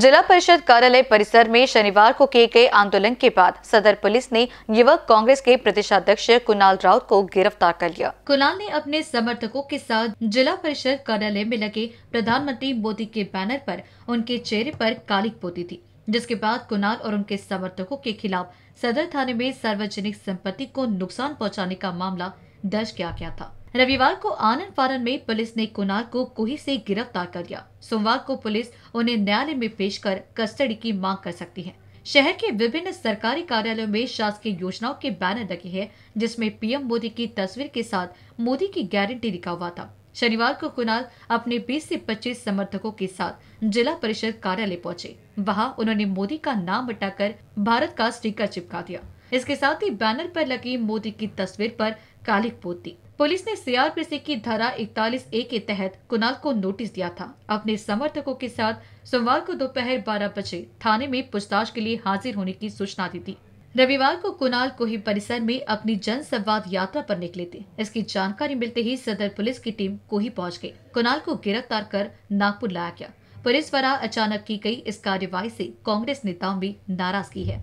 जिला परिषद कार्यालय परिसर में शनिवार को किए गए आंदोलन के बाद सदर पुलिस ने युवक कांग्रेस के प्रदेशाध्यक्ष कुणाल राउत को गिरफ्तार कर लिया कुणाल ने अपने समर्थकों के साथ जिला परिषद कार्यालय में लगे प्रधानमंत्री मोदी के बैनर पर उनके चेहरे पर काली पोती थी जिसके बाद कुणाल और उनके समर्थकों के खिलाफ सदर थाने में सार्वजनिक संपत्ति को नुकसान पहुँचाने का मामला दर्ज किया गया था रविवार को आनंद फारन में पुलिस ने कुनार को कोही से गिरफ्तार कर लिया सोमवार को पुलिस उन्हें न्यायालय में पेश कर कस्टडी की मांग कर सकती है शहर के विभिन्न सरकारी कार्यालयों में शासकीय योजनाओं के बैनर लगे हैं जिसमें पीएम मोदी की तस्वीर के साथ मोदी की गारंटी लिखा हुआ था शनिवार को कुणाल अपने 20 से 25 समर्थकों के साथ जिला परिषद कार्यालय पहुंचे वहां उन्होंने मोदी का नाम हटाकर भारत का स्टिकर चिपका दिया इसके साथ ही बैनर पर लगी मोदी की तस्वीर पर काली पोती पुलिस ने सीआरपीसी की धारा इकतालीस ए के तहत कुणाल को नोटिस दिया था अपने समर्थकों के साथ सोमवार को दोपहर बारह बजे थाने में पूछताछ के लिए हाजिर होने की सूचना दी थी रविवार को कुणाल कोही परिसर में अपनी जन संवाद यात्रा पर निकले थे इसकी जानकारी मिलते ही सदर पुलिस की टीम कोही पहुंच गई कुणाल को गिरफ्तार कर नागपुर लाया गया पुलिस द्वारा अचानक की गई इस कार्यवाही से कांग्रेस नेताओं भी नाराज की है